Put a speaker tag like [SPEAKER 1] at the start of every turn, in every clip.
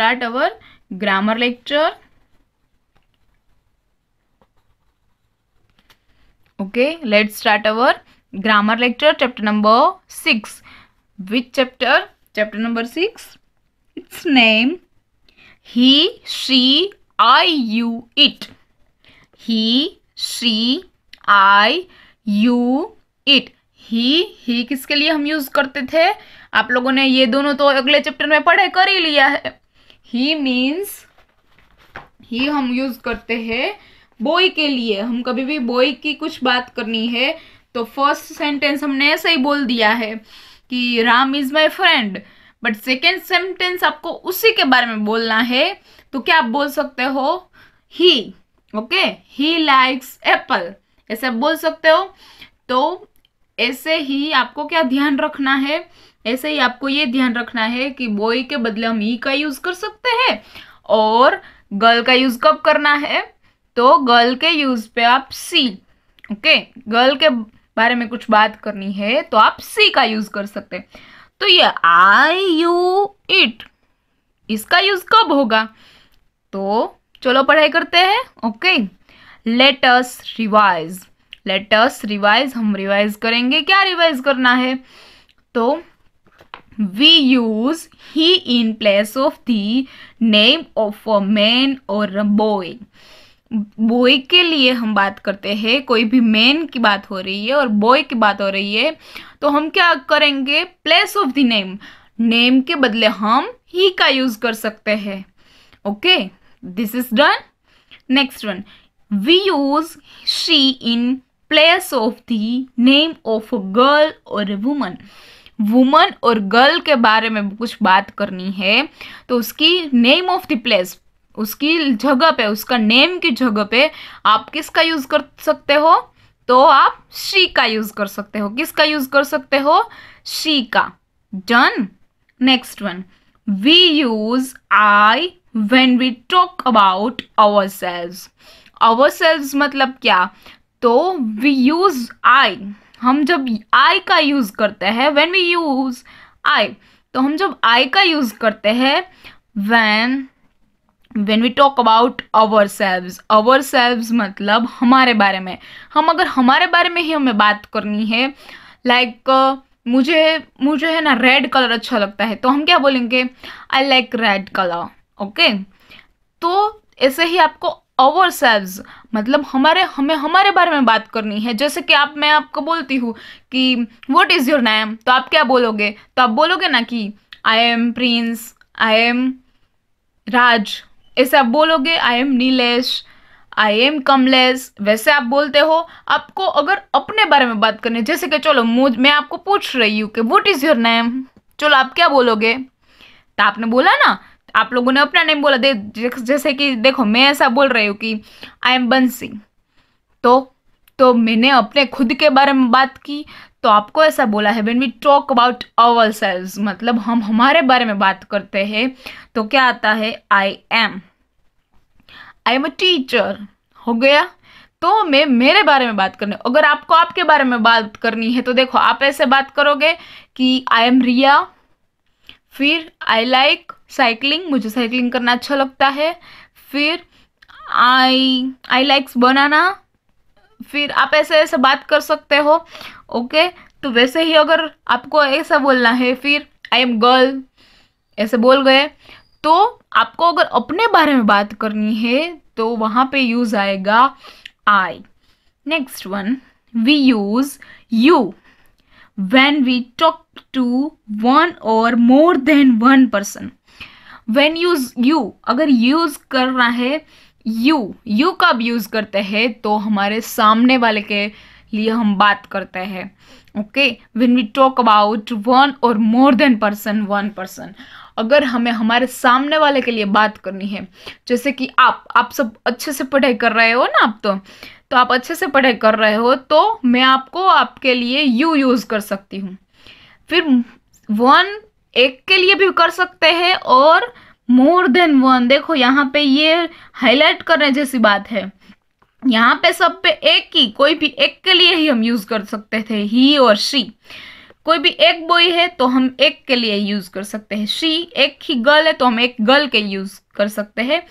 [SPEAKER 1] start our grammar lecture. Okay, let's start our grammar lecture chapter number 6. Which chapter? Chapter number 6. Its name He, She, I, You, It. He, She, I, You, It. ही ही किसके लिए हम use करते थे आप लोगों ने ये दोनों तो अगले चैप्टर में पढ़े कर ही लिया है ही मीन्स ही हम यूज करते हैं बॉय के लिए हम कभी भी बॉय की कुछ बात करनी है तो फर्स्ट सेंटेंस हमने ऐसा ही बोल दिया है कि Ram is my friend but second sentence आपको उसी के बारे में बोलना है तो क्या आप बोल सकते हो he okay he likes apple ऐसे आप बोल सकते हो तो ऐसे ही आपको क्या ध्यान रखना है ऐसे ही आपको ये ध्यान रखना है कि बॉय के बदले हम ई e का यूज़ कर सकते हैं और गर्ल का यूज़ कब करना है तो गर्ल के यूज़ पे आप सी ओके गर्ल के बारे में कुछ बात करनी है तो आप सी का यूज़ कर सकते हैं तो ये आई यू इट इसका यूज़ कब होगा तो चलो पढ़ाई करते हैं okay let's revise let's revise हम रिवाइज करेंगे क्या रिवाइज करना है तो we use he in place of the name of a man or a boy boy के लिए हम बात करते हैं कोई भी मैन की बात हो रही है और बॉय की बात हो रही है तो हम क्या करेंगे place of the name name के बदले हम ही का यूज कर सकते हैं okay this is done next one we use she in place of the name of a girl और अ वुमन वुमन और गर्ल के बारे में कुछ बात करनी है तो उसकी नेम ऑफ द प्लेस उसकी जगह पे उसका नेम की जगह पे आप किसका यूज़ कर सकते हो तो आप शी का यूज़ कर सकते हो किसका यूज़ कर सकते हो शी का done next one we use I we talk about ourselves ourselves मतलब क्या तो वी यूज आई हम जब आई का यूज़ करते हैं वेन वी यूज़ आई तो हम जब आई का यूज़ करते हैं when when we talk about ourselves ourselves मतलब हमारे बारे में हम अगर हमारे बारे में ही हमें बात करनी है लाइक like, uh, मुझे मुझे है ना रेड कलर अच्छा लगता है तो हम क्या बोलेंगे I like red colour okay तो ऐसे ही आपको अवर सेल्व मतलब हमारे हमें हमारे बारे में बात करनी है जैसे कि आप मैं आपको बोलती हूँ कि वट इज़ योर नेम तो आप क्या बोलोगे तो आप बोलोगे ना कि I am Prince I am Raj ऐसे आप बोलोगे I am Nilesh I am Kamlesh वैसे आप बोलते हो आपको अगर अपने बारे में बात करनी है जैसे कि चलो मुझ मैं आपको पूछ रही हूँ कि वट इज़ योर नेम चलो आप क्या बोलोगे तो आपने बोला ना आप लोगों ने अपना नेम बोला दे जैसे कि देखो मैं ऐसा बोल रही हूँ कि आई एम बंसी तो तो मैंने अपने खुद के बारे में बात की तो आपको ऐसा बोला है when we talk about ourselves मतलब हम हमारे बारे में बात करते हैं तो क्या आता है I am I am a teacher हो गया तो मैं मेरे बारे में बात करने अगर आपको आपके बारे में बात करनी है तो देखो आप ऐसे बात करोगे कि आई एम रिया फिर आई लाइक like, साइकिलिंग मुझे साइकिलिंग करना अच्छा लगता है फिर आई आई लाइक्स बनाना फिर आप ऐसे ऐसे बात कर सकते हो ओके तो वैसे ही अगर आपको ऐसा बोलना है फिर आई एम गर्ल ऐसे बोल गए तो आपको अगर अपने बारे में बात करनी है तो वहाँ पे यूज़ आएगा I next one we use you when we talk to one or more than one person when use you अगर कर करना है यू का कब यूज करते हैं तो हमारे सामने वाले के लिए हम बात करते हैं okay when we talk about one और more than person one person अगर हमें हमारे सामने वाले के लिए बात करनी है जैसे कि आप आप सब अच्छे से पढ़ाई कर रहे हो ना आप तो तो आप अच्छे से पढ़ाई कर रहे हो तो मैं आपको आपके लिए यू यूज़ कर सकती हूँ फिर वन एक के लिए भी कर सकते हैं और मोर देन वन देखो यहाँ पे ये हाईलाइट करने जैसी बात है यहाँ पे सब पे एक ही कोई भी एक के लिए ही हम यूज कर सकते थे ही और शी कोई भी एक बॉय है तो हम एक के लिए यूज कर सकते हैं शी एक ही गर्ल है तो हम एक गर्ल के यूज कर सकते हैं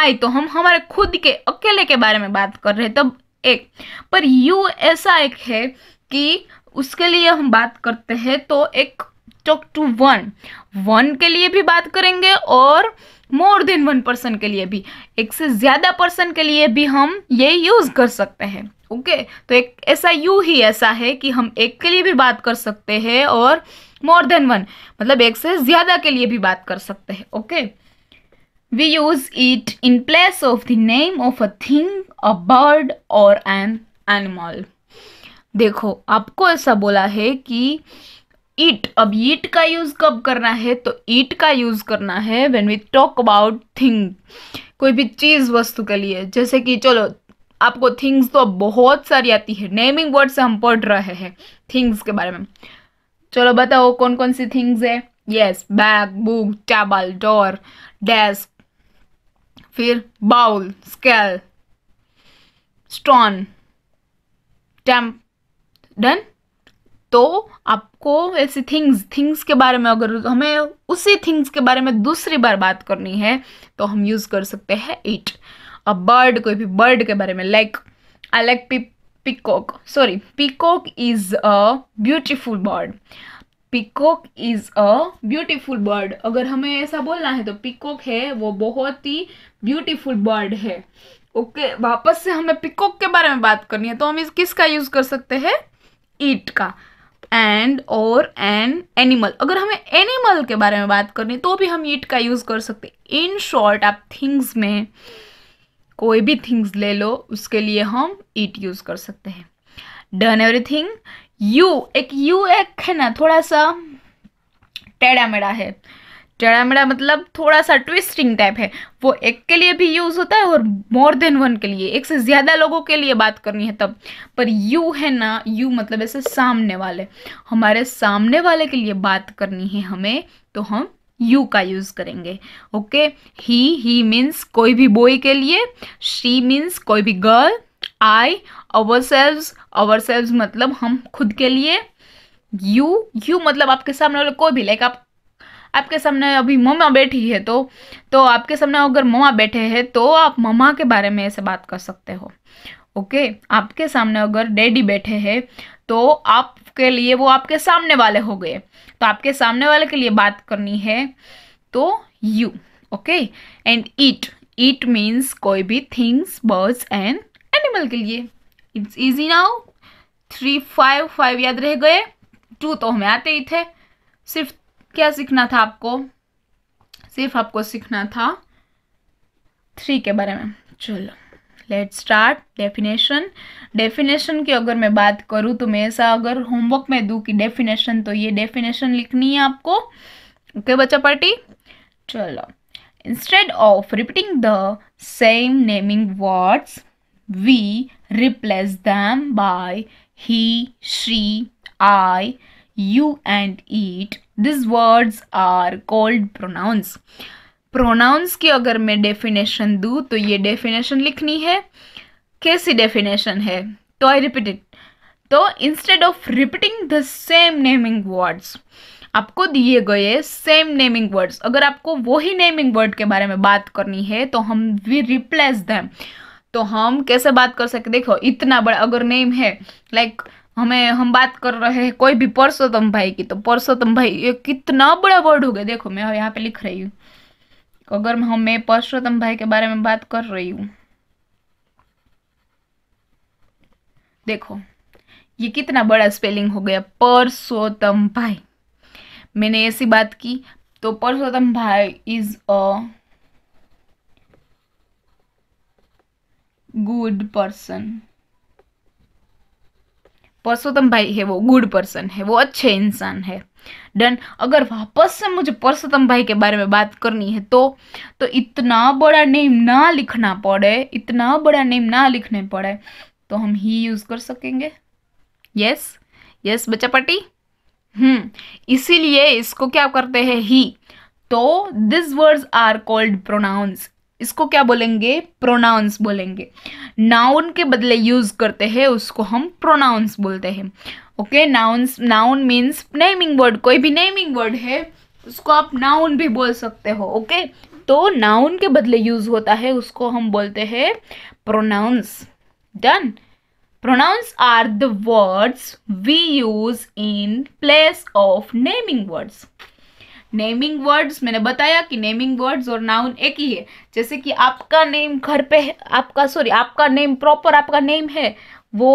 [SPEAKER 1] आई तो हम हमारे खुद के अकेले के बारे में बात कर रहे हैं तब एक पर यू ऐसा एक है कि उसके लिए हम बात करते हैं तो एक टॉक टू वन वन के लिए भी बात करेंगे और मोर देन वन पर्सन के लिए भी एक से ज़्यादा पर्सन के लिए भी हम ये यूज़ कर सकते हैं ओके okay? तो एक ऐसा यू ही ऐसा है कि हम एक के लिए भी बात कर सकते हैं और मोर देन वन मतलब एक से ज़्यादा के लिए भी बात कर सकते हैं okay we use it in place of the name of a thing a bird और एन एनिमल देखो आपको ऐसा बोला है कि ईट अब ईट का यूज़ कब करना है तो ईट का यूज़ करना है when we talk about thing कोई भी चीज़ वस्तु के लिए जैसे कि चलो आपको थिंग्स तो अब बहुत सारी आती है नेमिंग वर्ड से हम पढ़ रहे हैं थिंग्स के बारे में चलो बताओ कौन कौन सी थिंग्स है yes bag book table door desk फिर बाउल स्केल स्टोन टेम्प डन तो आपको ऐसी थिंग्स थिंग्स के बारे में अगर हमें उसी थिंग्स के बारे में दूसरी बार बात करनी है तो हम यूज़ कर सकते हैं इट अ बर्ड कोई भी बर्ड के बारे में like I like peacock sorry peacock is a beautiful bird peacock is a beautiful bird अगर हमें ऐसा बोलना है तो पिकॉक है वो बहुत ही ब्यूटीफुल बर्ड है ओके okay, वापस से हमें पिकॉक के बारे में बात करनी है तो हम इस किसका यूज़ कर सकते हैं ईट का एंड और एन एनिमल अगर हमें एनिमल के बारे में बात करनी तो भी हम ईट का यूज़ कर सकते इन शॉर्ट आप थिंग्स में कोई भी थिंग्स ले लो उसके लिए हम ईट यूज़ कर सकते हैं डन एवरीथिंग यू एक यू एक है ना थोड़ा सा टेढ़ा मेढ़ा है टेढ़ा मतलब थोड़ा सा ट्विस्टिंग टाइप है वो एक के लिए भी यूज़ होता है और मोर देन वन के लिए एक से ज़्यादा लोगों के लिए बात करनी है तब पर यू है ना यू मतलब ऐसे सामने वाले हमारे सामने वाले के लिए बात करनी है हमें तो हम यू का यूज़ करेंगे ओके ही ही मीन्स कोई भी बॉय के लिए शी मीन्स कोई भी girl I ourselves ourselves मतलब हम खुद के लिए यू यू मतलब आपके सामने वाले कोई भी लाइक आप आपके सामने अभी ममा बैठी है तो तो आपके सामने अगर ममा बैठे हैं तो आप ममा के बारे में ऐसे बात कर सकते हो ओके आपके सामने अगर डैडी बैठे हैं तो आपके लिए वो आपके सामने वाले हो गए तो आपके सामने वाले के लिए बात करनी है तो you okay and it it means कोई भी थिंग्स बर्ड्स एंड एनिमल के लिए it's easy now three five five याद रह गए टू तो हमें आते ही थे सिर्फ क्या सीखना था आपको सिर्फ आपको सीखना था थ्री के बारे में चलो लेट स्टार्ट डेफिनेशन डेफिनेशन की अगर मैं बात करूँ तो मैं ऐसा अगर होमवर्क में दूँ कि डेफिनेशन तो ये डेफिनेशन लिखनी है आपको ओके okay, बच्चा पार्टी चलो instead of repeating the same naming words we replace them by he she I you and it this words are called pronouns pronouns की अगर मैं डेफिनेशन दू तो ये डेफिनेशन लिखनी है कैसी डेफिनेशन है तो आई रिपीट इट तो instead of repeating the same naming words आपको दिए गए सेम नेमिंग वर्ड्स अगर आपको वही नेमिंग वर्ड के बारे में बात करनी है तो हम वी रिप्लेस दैम तो हम कैसे बात कर सकते देखो इतना बड़ा अगर नेम है लाइक like, हमें हम बात कर रहे हैं कोई भी परसोत्तम भाई की तो परसोत्तम भाई ये कितना बड़ा वर्ड हो गया देखो मैं यहाँ पे लिख रही हूँ अगर हम मैं परसोत्तम भाई के बारे में बात कर रही हूँ देखो ये कितना बड़ा स्पेलिंग हो गया परसोत्तम भाई मैंने ऐसी बात की तो Parsottam bhai is a good person Parsottam bhai है वो गुड पर्सन है वो अच्छे इंसान है डन अगर वापस से मुझे परसोत्तम भाई के बारे में बात करनी है तो तो इतना बड़ा नेम ना लिखना पड़े इतना बड़ा नेम ना लिखने पड़े तो हम ही यूज़ कर सकेंगे यस यस बच्चा पट्टी हम्म इसीलिए इसको क्या करते हैं ही तो this words are called pronouns इसको क्या बोलेंगे प्रोनाउंस बोलेंगे नाउन के बदले यूज करते हैं उसको हम प्रोनाउंस बोलते हैं okay nouns noun means naming word कोई भी नेमिंग वर्ड है उसको आप नाउन भी बोल सकते हो ओके तो नाउन के बदले यूज होता है उसको हम बोलते हैं pronouns done pronouns are the words we use in place of naming words naming words मैंने बताया कि नेमिंग वर्ड्स और नाउन एक ही है जैसे कि आपका नेम घर पे है आपका सॉरी आपका नेम प्रॉपर आपका नेम है वो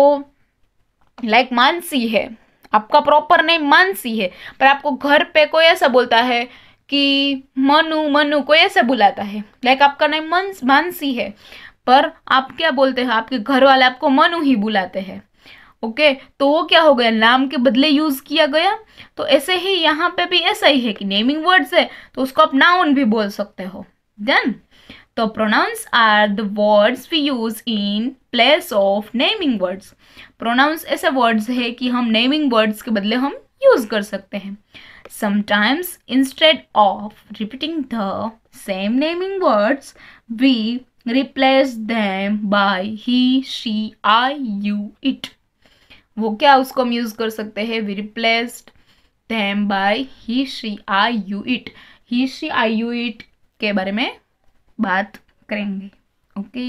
[SPEAKER 1] लाइक like मानसी है आपका प्रॉपर नेम मानसी है पर आपको घर पे कोई ऐसा बोलता है कि मनु मनु कोई ऐसा बुलाता है लाइक आपका नेम मानसी है पर आप क्या बोलते हैं आपके घर वाले आपको मनु ही बुलाते हैं ओके तो वो क्या हो गया नाम के बदले यूज़ किया गया तो ऐसे ही यहाँ पे भी ऐसा ही है कि नेमिंग वर्ड्स है तो उसको आप नाउन भी बोल सकते हो देन तो pronouns are the words we use in place of naming words pronouns ऐसे वर्ड्स है कि हम नेमिंग वर्ड्स के बदले हम यूज कर सकते हैं sometimes instead of repeating the same naming words we replace them by he she I you it वो क्या उसको हम यूज़ कर सकते हैं we replaced them by he she I you it he she I you it के बारे में बात करेंगे ओके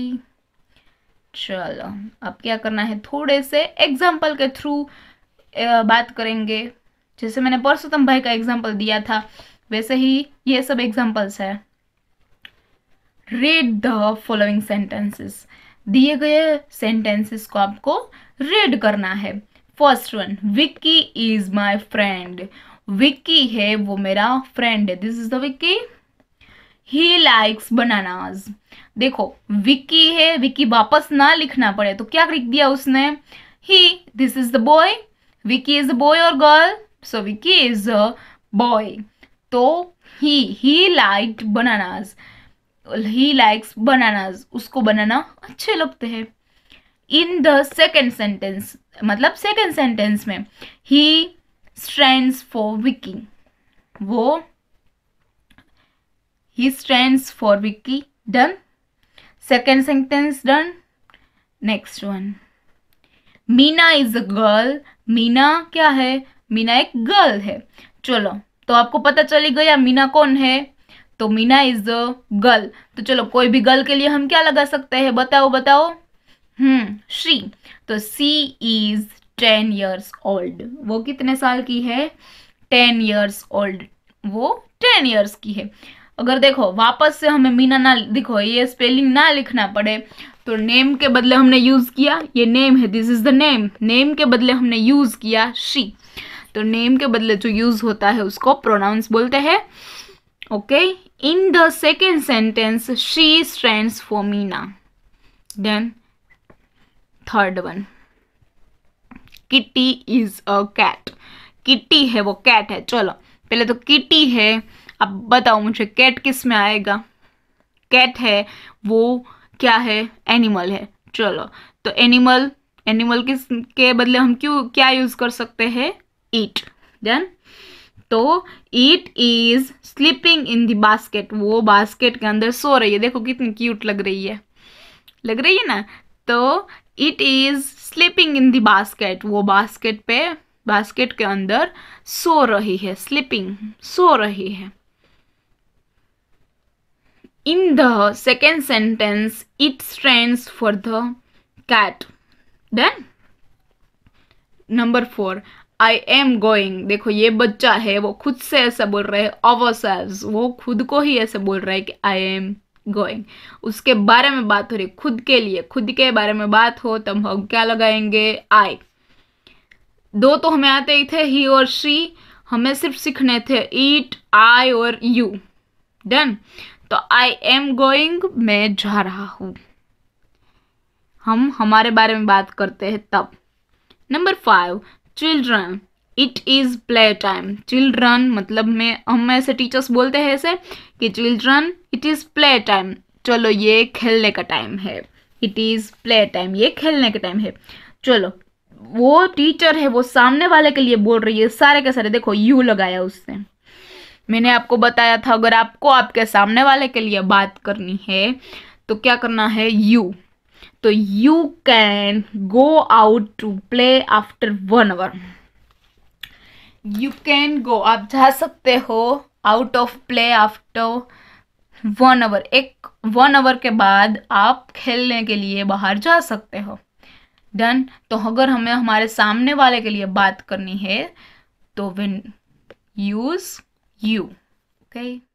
[SPEAKER 1] चलो अब क्या करना है थोड़े से एग्जाम्पल के थ्रू बात करेंगे जैसे मैंने परसोत्तम भाई का एग्जाम्पल दिया था वैसे ही ये सब एग्जाम्पल्स है रीड द फॉलोइंग सेंटेंसेस दिए गए सेंटेंसेस को आपको रीड करना है first one Vicky is my friend Vicky है वो मेरा फ्रेंड है this is the Vicky he likes bananas देखो विक्की है विक्की वापस ना लिखना पड़े तो क्या लिख दिया उसने he this is the boy Vicky is a boy और girl so Vicky is a boy तो he he like bananas he likes bananas उसको बनाना अच्छे लगते हैं इन द सेकेंड सेंटेंस मतलब सेकेंड सेंटेंस में ही स्ट्रेंड्स फॉर विकी वो he stands for Vicky done second sentence done next one Meena is a girl Meena क्या है मीना एक गर्ल है चलो तो आपको पता चली गया मीना कौन है तो मीना इज द गर्ल तो चलो कोई भी गर्ल के लिए हम क्या लगा सकते हैं बताओ बताओ हम्म शी तो she is ten years old वो कितने साल की है टेन ईयर्स ओल्ड वो टेन ईयर्स की है अगर देखो वापस से हमें मीना ना देखो ये स्पेलिंग ना लिखना पड़े तो नेम के बदले हमने यूज़ किया ये नेम है this is the name name के बदले हमने यूज़ किया शी तो नेम के बदले जो यूज़ होता है उसको प्रोनाउंस बोलते हैं okay in the second sentence she stands for Mina then third one Kitty is a cat Kitty है वो कैट है चलो पहले तो किट्टी है अब बताओ मुझे कैट किस में आएगा कैट है वो क्या है एनिमल है चलो तो एनिमल एनिमल किस के बदले हम क्यों क्या यूज़ कर सकते हैं ईट देन तो it is sleeping in the basket वो बास्केट के अंदर सो रही है देखो कितनी क्यूट लग रही है लग रही है ना तो it is sleeping in the basket वो बास्केट पे बास्केट के अंदर सो रही है स्लीपिंग सो रही है in the second sentence it stands for the cat done number four I am going देखो ये बच्चा है वो खुद से ऐसा बोल रहा है ओवर सेल्स वो खुद को ही ऐसे बोल रहा है कि आई एम गोइंग उसके बारे में बात हो रही खुद के लिए खुद के बारे में बात हो तो हम क्या लगाएंगे आई दो तो हमें आते ही थे ही और शी हमें सिर्फ सीखने थे ईट आई और यू डन तो आई एम गोइंग मैं जा रहा हूं हम हमारे बारे में बात करते हैं तब number five children it is play time children मतलब में हम ऐसे टीचर्स बोलते हैं ऐसे कि children it is play time चलो ये खेलने का टाइम है इट इज़ प्ले टाइम ये खेलने का टाइम है चलो वो टीचर है वो सामने वाले के लिए बोल रही है सारे के सारे देखो यू लगाया उसने मैंने आपको बताया था अगर आपको आपके सामने वाले के लिए बात करनी है तो क्या करना है यू तो you can go out to play after one hour you can go आप जा सकते हो out of play after one hour एक वन आवर के बाद आप खेलने के लिए बाहर जा सकते हो डन तो अगर हमें हमारे सामने वाले के लिए बात करनी है तो विन यूज़ यू ओके